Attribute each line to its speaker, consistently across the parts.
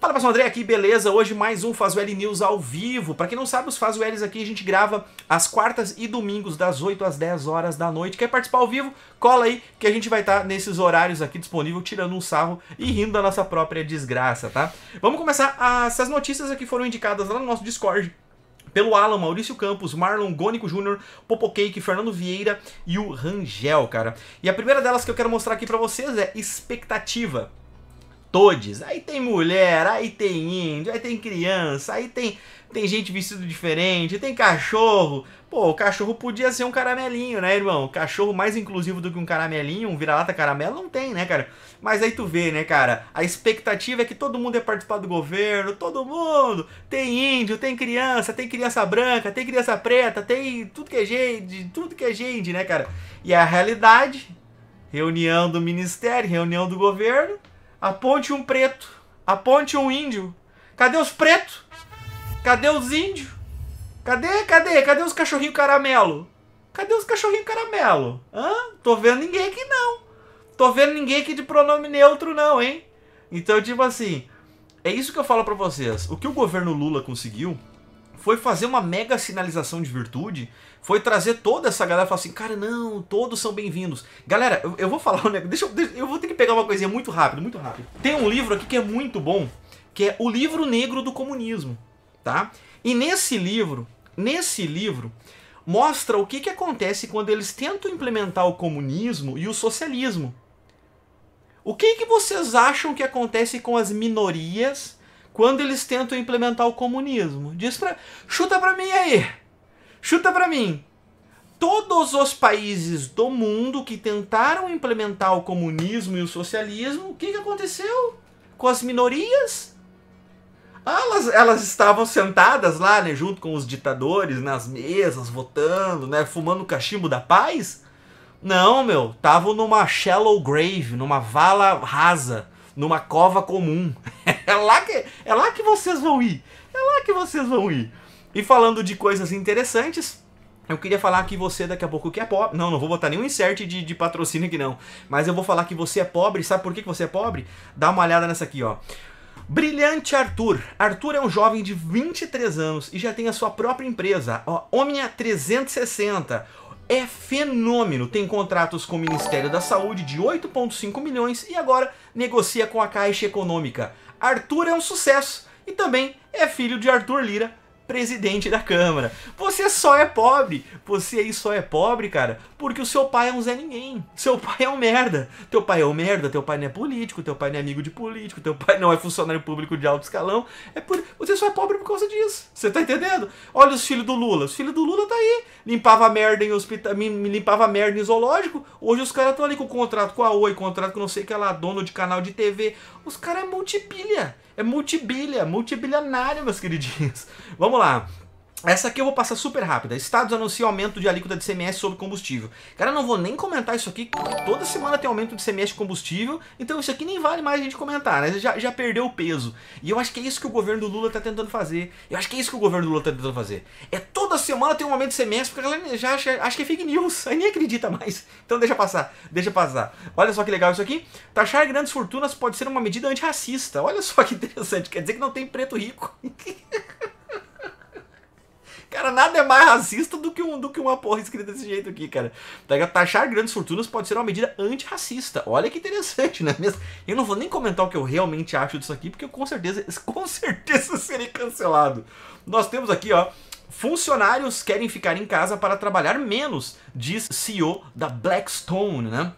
Speaker 1: Fala pessoal, André aqui, beleza? Hoje mais um Fazuel News ao vivo. Para quem não sabe, os Fazuelis aqui a gente grava às quartas e domingos, das 8 às 10 horas da noite. Quer participar ao vivo? Cola aí que a gente vai estar tá nesses horários aqui disponível, tirando um sarro e rindo da nossa própria desgraça, tá? Vamos começar. Essas notícias aqui foram indicadas lá no nosso Discord pelo Alan, Maurício Campos, Marlon Gônico Jr., Popocake, Fernando Vieira e o Rangel, cara. E a primeira delas que eu quero mostrar aqui para vocês é expectativa todes. Aí tem mulher, aí tem índio, aí tem criança, aí tem, tem gente vestido diferente, tem cachorro. Pô, o cachorro podia ser um caramelinho, né, irmão? Cachorro mais inclusivo do que um caramelinho, um vira-lata caramelo, não tem, né, cara? Mas aí tu vê, né, cara? A expectativa é que todo mundo é participar do governo, todo mundo. Tem índio, tem criança, tem criança branca, tem criança preta, tem tudo que é gente, tudo que é gente, né, cara? E a realidade, reunião do ministério, reunião do governo, Aponte um preto. Aponte um índio. Cadê os pretos? Cadê os índios? Cadê, cadê? Cadê os cachorrinhos caramelo? Cadê os cachorrinhos caramelo? Hã? Tô vendo ninguém aqui não. Tô vendo ninguém aqui de pronome neutro não, hein? Então, tipo assim, é isso que eu falo para vocês. O que o governo Lula conseguiu foi fazer uma mega sinalização de virtude, foi trazer toda essa galera e falar assim, cara, não, todos são bem-vindos. Galera, eu, eu, vou falar um negócio, deixa eu, deixa, eu vou ter que pegar uma coisinha muito rápido, muito rápido. Tem um livro aqui que é muito bom, que é O Livro Negro do Comunismo, tá? E nesse livro, nesse livro, mostra o que, que acontece quando eles tentam implementar o comunismo e o socialismo. O que, que vocês acham que acontece com as minorias quando eles tentam implementar o comunismo. Diz pra, chuta para mim aí. Chuta para mim. Todos os países do mundo que tentaram implementar o comunismo e o socialismo, o que, que aconteceu com as minorias? Ah, elas, elas estavam sentadas lá, né, junto com os ditadores, nas mesas, votando, né, fumando o cachimbo da paz? Não, meu, estavam numa shallow grave, numa vala rasa, numa cova comum. É lá que, é lá que vocês vão ir. É lá que vocês vão ir. E falando de coisas interessantes, eu queria falar que você daqui a pouco que é pobre. Não, não vou botar nenhum insert de, de patrocínio aqui não. Mas eu vou falar que você é pobre. Sabe por que você é pobre? Dá uma olhada nessa aqui, ó. Brilhante Arthur. Arthur é um jovem de 23 anos e já tem a sua própria empresa, ó, Omnia 360 é fenômeno. Tem contratos com o Ministério da Saúde de 8,5 milhões e agora negocia com a Caixa Econômica. Arthur é um sucesso e também é filho de Arthur Lira, presidente da Câmara. Você só é pobre. Você aí só é pobre, cara, porque o seu pai é um Zé Ninguém. Seu pai é um merda. Teu pai é um merda, teu pai não é político, teu pai não é amigo de político, teu pai não é funcionário público de alto escalão. É por... Você só é pobre por causa disso. Você tá entendendo? Olha os filhos do Lula. Os filhos do Lula tá aí. Limpava merda em hospital. Limpava merda em zoológico. Hoje os caras estão ali com contrato com a Oi, contrato com não sei o que lá, dono de canal de TV. Os caras é multipilha. É multibilha, multibilionário, meus queridinhos. Vamos lá. Essa aqui eu vou passar super rápida. Estados anunciam aumento de alíquota de CMS sobre combustível. Cara, não vou nem comentar isso aqui, porque toda semana tem aumento de CMS de combustível, então isso aqui nem vale mais a gente comentar, né? Já, já perdeu o peso. E eu acho que é isso que o governo do Lula tá tentando fazer. Eu acho que é isso que o governo do Lula tá tentando fazer. É toda semana tem um aumento de CMS, porque a galera já acha, acha que é fake news, aí nem acredita mais. Então deixa passar, deixa passar. Olha só que legal isso aqui. Taxar grandes fortunas pode ser uma medida antirracista. Olha só que interessante, quer dizer que não tem preto rico. Cara, nada é mais racista do que, um, do que uma porra escrita desse jeito aqui, cara. Tá Taxar grandes fortunas pode ser uma medida antirracista. Olha que interessante, né mesmo? Eu não vou nem comentar o que eu realmente acho disso aqui, porque eu com certeza, com certeza serei cancelado. Nós temos aqui, ó. Funcionários querem ficar em casa para trabalhar menos, diz CEO da Blackstone, né?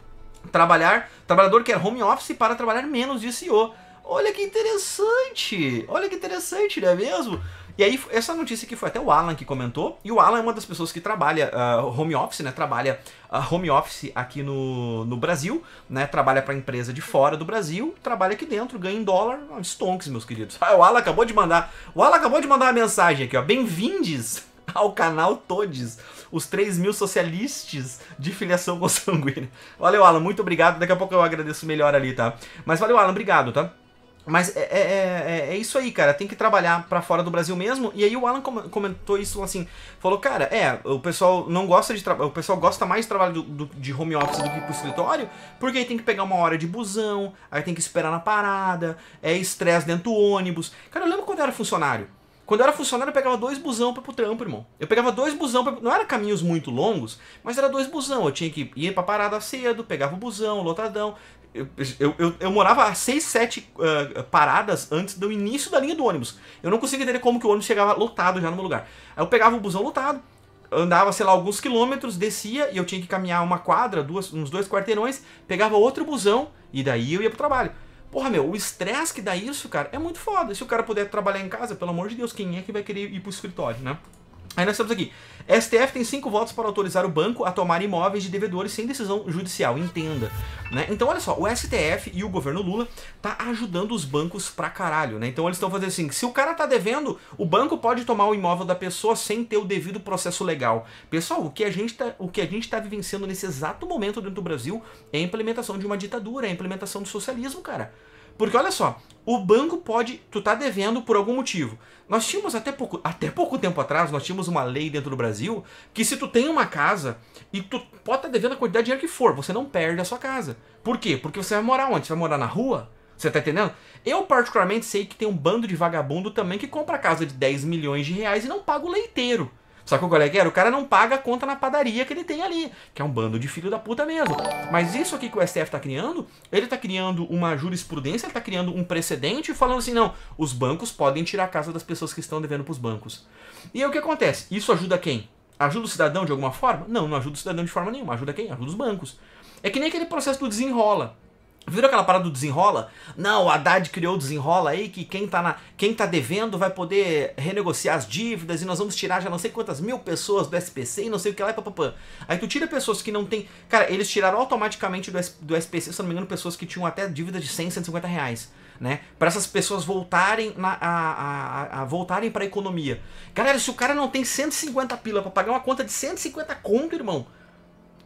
Speaker 1: Trabalhar, trabalhador quer home office para trabalhar menos, diz CEO. Olha que interessante! Olha que interessante, não é mesmo? E aí, essa notícia aqui foi até o Alan que comentou, e o Alan é uma das pessoas que trabalha uh, home office, né? Trabalha uh, home office aqui no, no Brasil, né? Trabalha para empresa de fora do Brasil, trabalha aqui dentro, ganha em dólar, é stonks, meus queridos. Ah, o Alan acabou de mandar, o Alan acabou de mandar uma mensagem aqui, ó. Bem-vindes ao canal Todes, os 3 mil socialistas de filiação consanguínea. Valeu, Alan, muito obrigado. Daqui a pouco eu agradeço melhor ali, tá? Mas valeu, Alan, obrigado, tá? Mas é, é, é, é, isso aí, cara. Tem que trabalhar para fora do Brasil mesmo. E aí o Alan comentou isso assim. Falou, cara, é, o pessoal não gosta de trabalho. O pessoal gosta mais de trabalho do, do, de home office do que pro escritório. Porque aí tem que pegar uma hora de busão, aí tem que esperar na parada, é estresse dentro do ônibus. Cara, eu lembro quando eu era funcionário. Quando eu era funcionário, eu pegava dois busão pra ir pro trampo, irmão. Eu pegava dois busão, pra... não era caminhos muito longos, mas era dois busão. Eu tinha que ir pra parada cedo, pegava o busão, lotadão. Eu, eu, eu, morava a 6, 7 uh, paradas antes do início da linha do ônibus. Eu não conseguia entender como que o ônibus chegava lotado já no meu lugar. Aí eu pegava o busão lotado, andava, sei lá, alguns quilômetros, descia e eu tinha que caminhar uma quadra, duas, uns dois quarteirões, pegava outro busão e daí eu ia pro trabalho. Porra, meu, o estresse que dá isso, cara, é muito foda. Se o cara puder trabalhar em casa, pelo amor de Deus, quem é que vai querer ir pro escritório, né? Aí nós temos aqui. STF tem cinco votos para autorizar o banco a tomar imóveis de devedores sem decisão judicial, entenda. Né? Então, olha só, o STF e o governo Lula tá ajudando os bancos pra caralho, né? Então eles estão fazendo assim: se o cara tá devendo, o banco pode tomar o imóvel da pessoa sem ter o devido processo legal. Pessoal, o que a gente tá, o que a gente tá vivenciando nesse exato momento dentro do Brasil é a implementação de uma ditadura, é a implementação do socialismo, cara. Porque olha só, o banco pode, tu tá devendo por algum motivo. Nós tínhamos até pouco, até pouco tempo atrás, nós tínhamos uma lei dentro do Brasil que se tu tem uma casa e tu pode estar tá devendo a quantidade de dinheiro que for, você não perde a sua casa. Por quê? Porque você vai morar onde? Você vai morar na rua? Você tá entendendo? Eu particularmente sei que tem um bando de vagabundo também que compra casa de 10 milhões de reais e não paga o leiteiro. Sabe qual é que era? O cara não paga a conta na padaria que ele tem ali, que é um bando de filho da puta mesmo. Mas isso aqui que o STF tá criando, ele tá criando uma jurisprudência, ele tá criando um precedente falando assim, não, os bancos podem tirar a casa das pessoas que estão devendo pros bancos. E aí o que acontece? Isso ajuda quem? Ajuda o cidadão de alguma forma? Não, não ajuda o cidadão de forma nenhuma. Ajuda quem? Ajuda os bancos. É que nem aquele processo do desenrola. Viram aquela parada do desenrola? Não, o Haddad criou o desenrola aí que quem tá, na, quem tá devendo vai poder renegociar as dívidas e nós vamos tirar já não sei quantas mil pessoas do SPC e não sei o que lá e papapã. Aí tu tira pessoas que não tem. Cara, eles tiraram automaticamente do, do SPC, se não me engano, pessoas que tinham até dívida de 100, 150 reais. Né? Para essas pessoas voltarem na, a, a, a voltarem para a economia. Galera, se o cara não tem 150 pila para pagar uma conta de 150 conto, irmão,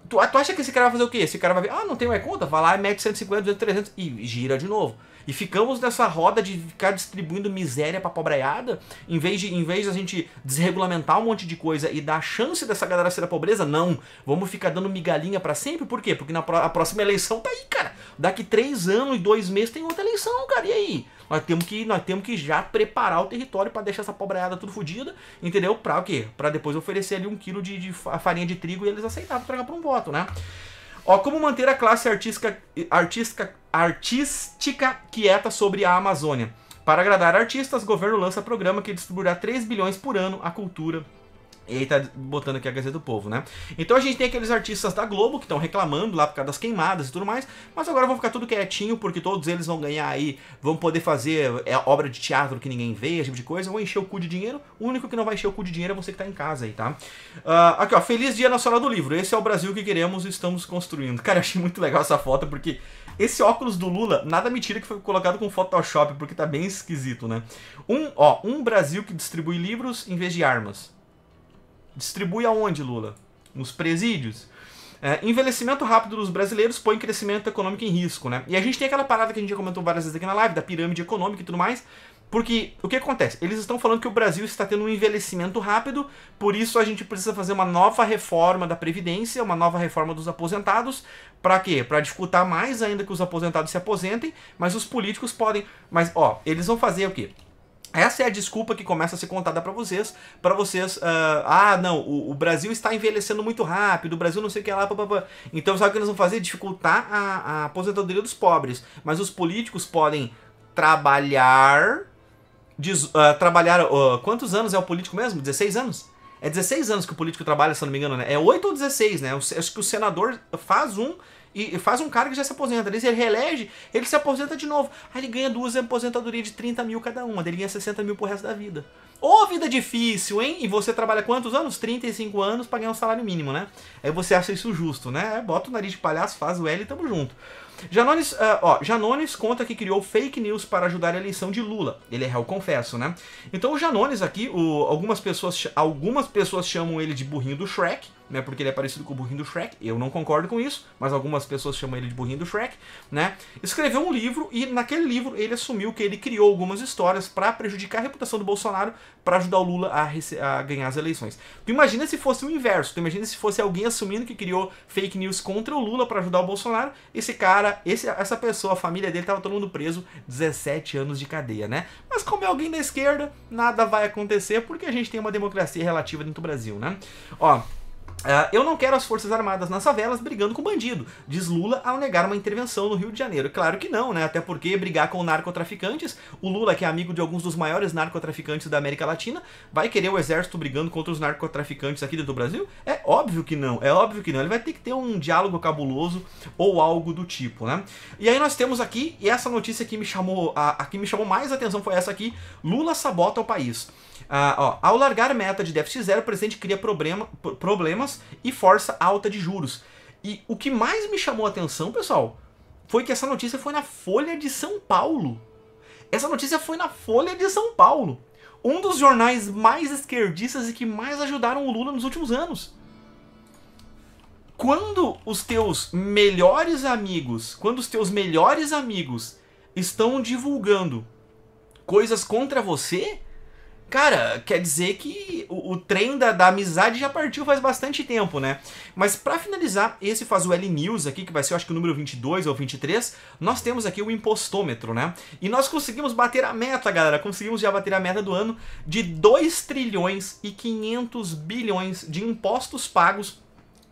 Speaker 1: Tu, tu acha que esse cara vai fazer o quê? Esse cara vai ver, ah, não tem mais conta, vai lá e mete 150, 200, 300 e gira de novo. E ficamos nessa roda de ficar distribuindo miséria pra pobreada, em vez de em vez a gente desregulamentar um monte de coisa e dar chance dessa galera ser a pobreza, não. Vamos ficar dando migalhinha para sempre, por quê? Porque na a próxima eleição tá aí, cara. Daqui três anos e dois meses tem outra eleição, cara. E aí? Nós temos que, nós temos que já preparar o território para deixar essa pobreada tudo fodida, entendeu? Pra o quê? Pra depois oferecer ali um quilo de, de farinha de trigo e eles aceitarem trocar pra um voto, né? Ó, como manter a classe artística, artística, artística quieta sobre a Amazônia? Para agradar artistas, o governo lança programa que distribuirá 3 bilhões por ano à cultura e aí tá botando aqui a Gazeta do Povo, né? Então a gente tem aqueles artistas da Globo que estão reclamando lá por causa das queimadas e tudo mais, mas agora vão ficar tudo quietinho porque todos eles vão ganhar aí, vão poder fazer é, obra de teatro que ninguém vê, esse tipo de coisa, vão encher o cu de dinheiro. O único que não vai encher o cu de dinheiro é você que tá em casa aí, tá? Uh, aqui ó, Feliz Dia Nacional do Livro. Esse é o Brasil que queremos e estamos construindo. Cara, eu achei muito legal essa foto porque esse óculos do Lula, nada me tira que foi colocado com Photoshop porque tá bem esquisito, né? Um, ó, um Brasil que distribui livros em vez de armas. Distribui aonde, Lula? Nos presídios? É, envelhecimento rápido dos brasileiros põe crescimento econômico em risco, né? E a gente tem aquela parada que a gente já comentou várias vezes aqui na live, da pirâmide econômica e tudo mais, porque o que acontece? Eles estão falando que o Brasil está tendo um envelhecimento rápido, por isso a gente precisa fazer uma nova reforma da Previdência, uma nova reforma dos aposentados. Para quê? Para dificultar mais ainda que os aposentados se aposentem, mas os políticos podem. Mas, ó, eles vão fazer o quê? Essa é a desculpa que começa a ser contada para vocês, para vocês, uh, ah, não, o, o, Brasil está envelhecendo muito rápido, o Brasil não sei o que lá, papapá. Então sabe o que eles vão fazer? Dificultar a, a aposentadoria dos pobres. Mas os políticos podem trabalhar, uh, trabalhar, uh, quantos anos é o político mesmo? 16 anos? É 16 anos que o político trabalha, se não me engano, né? É 8 ou 16, né? Acho que o senador faz um e faz um cara que já se aposenta. Ele reelege, ele se aposenta de novo. Aí ele ganha duas aposentadorias de 30 mil cada uma. Ele ganha 60 mil pro resto da vida. Ô, vida difícil, hein? E você trabalha quantos anos? 35 anos pra ganhar um salário mínimo, né? Aí você acha isso justo, né? Bota o nariz de palhaço, faz o L e tamo junto. Janones, uh, ó, Janones conta que criou fake news para ajudar a eleição de Lula. Ele é réu, confesso, né? Então o Janones aqui, o, algumas, pessoas, algumas pessoas chamam ele de burrinho do Shrek, né? Porque ele é parecido com o burrinho do Shrek. Eu não concordo com isso, mas algumas pessoas chamam ele de burrinho do Shrek, né? Escreveu um livro e naquele livro ele assumiu que ele criou algumas histórias para prejudicar a reputação do Bolsonaro, para ajudar o Lula a, a, ganhar as eleições. Tu imagina se fosse o inverso? Tu imagina se fosse alguém assumindo que criou fake news contra o Lula para ajudar o Bolsonaro? Esse cara cara, esse, essa pessoa, a família dele, tava todo mundo preso, 17 anos de cadeia, né? Mas como é alguém da esquerda, nada vai acontecer porque a gente tem uma democracia relativa dentro do Brasil, né? Ó, Uh, eu não quero as Forças Armadas nas favelas brigando com bandido, diz Lula ao negar uma intervenção no Rio de Janeiro. Claro que não, né? Até porque brigar com narcotraficantes, o Lula, que é amigo de alguns dos maiores narcotraficantes da América Latina, vai querer o exército brigando contra os narcotraficantes aqui dentro do Brasil? É óbvio que não, é óbvio que não. Ele vai ter que ter um diálogo cabuloso ou algo do tipo, né? E aí nós temos aqui, e essa notícia que me chamou, a, a que me chamou mais atenção foi essa aqui: Lula sabota o país. Ah, ó, ao largar meta de déficit zero, o presidente cria problema, problemas e força alta de juros. E o que mais me chamou a atenção, pessoal, foi que essa notícia foi na Folha de São Paulo. Essa notícia foi na Folha de São Paulo. Um dos jornais mais esquerdistas e que mais ajudaram o Lula nos últimos anos. Quando os teus melhores amigos, quando os teus melhores amigos estão divulgando coisas contra você, Cara, quer dizer que o, o trem da, da, amizade já partiu faz bastante tempo, né? Mas para finalizar, esse faz o L News aqui, que vai ser, acho que o número 22 ou 23, nós temos aqui o impostômetro, né? E nós conseguimos bater a meta, galera, conseguimos já bater a meta do ano de 2 trilhões e 500 bilhões de impostos pagos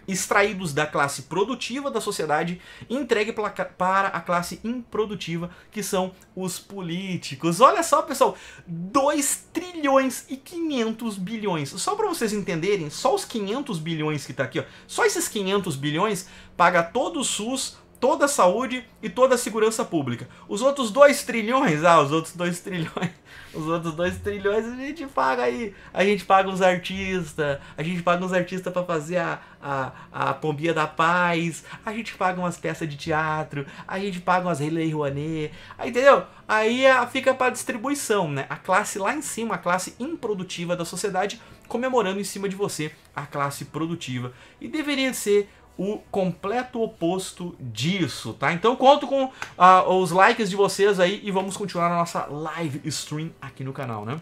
Speaker 1: extraídos da classe produtiva da sociedade e entregue para a classe improdutiva, que são os políticos. Olha só, pessoal, 2 trilhões e 500 bilhões. Só para vocês entenderem, só os 500 bilhões que está aqui, ó, só esses 500 bilhões paga todo o SUS, toda a saúde e toda a segurança pública. Os outros 2 trilhões, ah, os outros 2 trilhões, os outros 2 trilhões a gente paga aí, a gente paga os artistas, a gente paga os artistas para fazer a, a, a Pombinha da Paz, a gente paga umas peças de teatro, a gente paga umas Relay Rouanet, aí, entendeu? Aí ah, fica para distribuição, né? A classe lá em cima, a classe improdutiva da sociedade comemorando em cima de você, a classe produtiva. E deveria ser o completo oposto disso, tá? Então conto com uh, os likes de vocês aí e vamos continuar a nossa live stream aqui no canal, né?